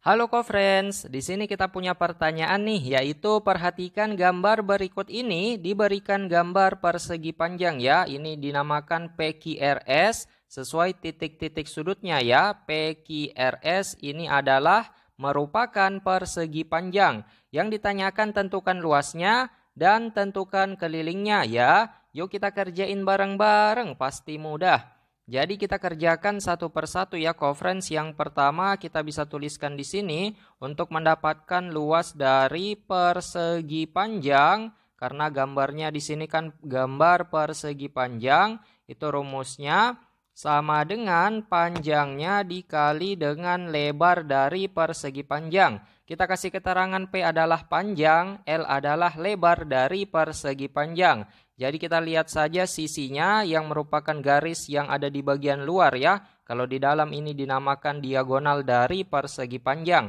Halo co-friends, di sini kita punya pertanyaan nih, yaitu perhatikan gambar berikut ini diberikan gambar persegi panjang ya. Ini dinamakan PQRS sesuai titik-titik sudutnya ya. PQRS ini adalah merupakan persegi panjang yang ditanyakan tentukan luasnya dan tentukan kelilingnya ya. Yuk kita kerjain bareng-bareng, pasti mudah. Jadi kita kerjakan satu persatu ya conference yang pertama kita bisa tuliskan di sini untuk mendapatkan luas dari persegi panjang karena gambarnya di sini kan gambar persegi panjang itu rumusnya sama dengan panjangnya dikali dengan lebar dari persegi panjang. Kita kasih keterangan P adalah panjang, L adalah lebar dari persegi panjang. Jadi kita lihat saja sisinya yang merupakan garis yang ada di bagian luar ya. Kalau di dalam ini dinamakan diagonal dari persegi panjang.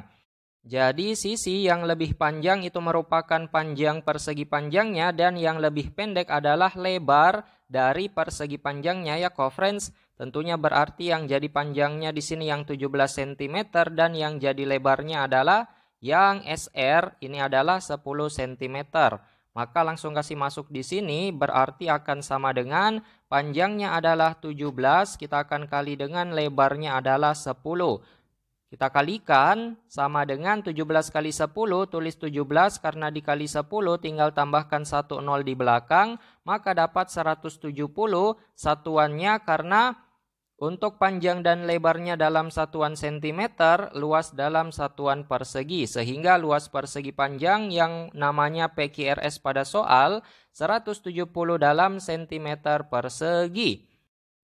Jadi sisi yang lebih panjang itu merupakan panjang persegi panjangnya dan yang lebih pendek adalah lebar dari persegi panjangnya ya co-friends. Tentunya berarti yang jadi panjangnya di sini yang 17 cm dan yang jadi lebarnya adalah yang SR ini adalah 10 cm. Maka langsung kasih masuk di sini berarti akan sama dengan panjangnya adalah 17 kita akan kali dengan lebarnya adalah 10. Kita kalikan sama dengan 17 kali 10, tulis 17 karena dikali 10 tinggal tambahkan 1 0 di belakang, maka dapat 170 satuannya karena untuk panjang dan lebarnya dalam satuan sentimeter, luas dalam satuan persegi, sehingga luas persegi panjang yang namanya PQRS pada soal 170 dalam sentimeter persegi.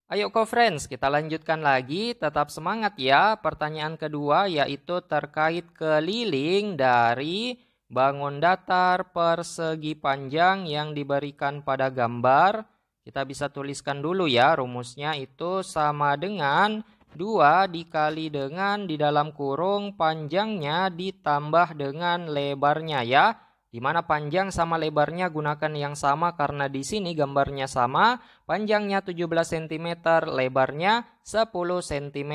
Ayo co friends, kita lanjutkan lagi, tetap semangat ya. Pertanyaan kedua yaitu terkait keliling dari bangun datar persegi panjang yang diberikan pada gambar. Kita bisa tuliskan dulu ya rumusnya itu sama dengan 2 dikali dengan di dalam kurung panjangnya ditambah dengan lebarnya ya di mana panjang sama lebarnya gunakan yang sama karena di sini gambarnya sama, panjangnya 17 cm, lebarnya 10 cm.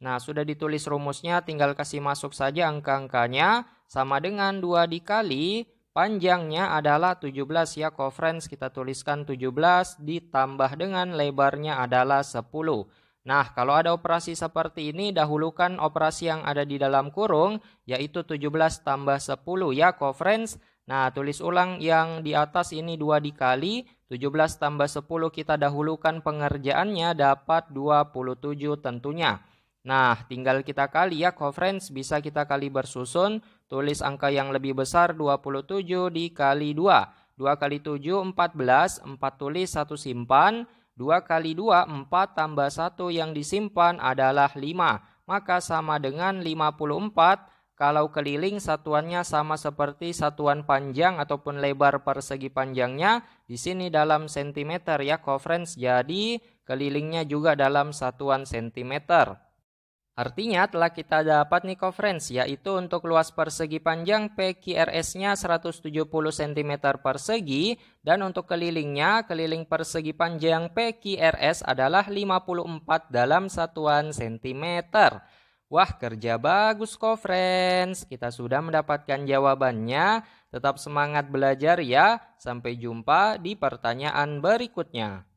Nah, sudah ditulis rumusnya, tinggal kasih masuk saja angka-angkanya, sama dengan 2 dikali, panjangnya adalah 17 ya, co-friends, kita tuliskan 17, ditambah dengan lebarnya adalah 10. Nah, kalau ada operasi seperti ini, dahulukan operasi yang ada di dalam kurung, yaitu 17 tambah 10 ya, kofrens. Nah, tulis ulang yang di atas ini 2 dikali, 17 tambah 10 kita dahulukan pengerjaannya dapat 27 tentunya. Nah, tinggal kita kali ya, kofrens. bisa kita kali bersusun, tulis angka yang lebih besar 27 dikali 2. 2 kali 7, 14, 4 tulis, 1 simpan, 2 kali 2, 4 tambah 1 yang disimpan adalah 5. Maka sama dengan 54 kalau keliling satuannya sama seperti satuan panjang ataupun lebar persegi panjangnya. Di sini dalam sentimeter ya, conference. Jadi kelilingnya juga dalam satuan sentimeter. Artinya telah kita dapat nih conference yaitu untuk luas persegi panjang PQRS-nya 170 cm persegi dan untuk kelilingnya keliling persegi panjang PQRS adalah 54 dalam satuan cm. Wah kerja bagus kok friends, kita sudah mendapatkan jawabannya. Tetap semangat belajar ya, sampai jumpa di pertanyaan berikutnya.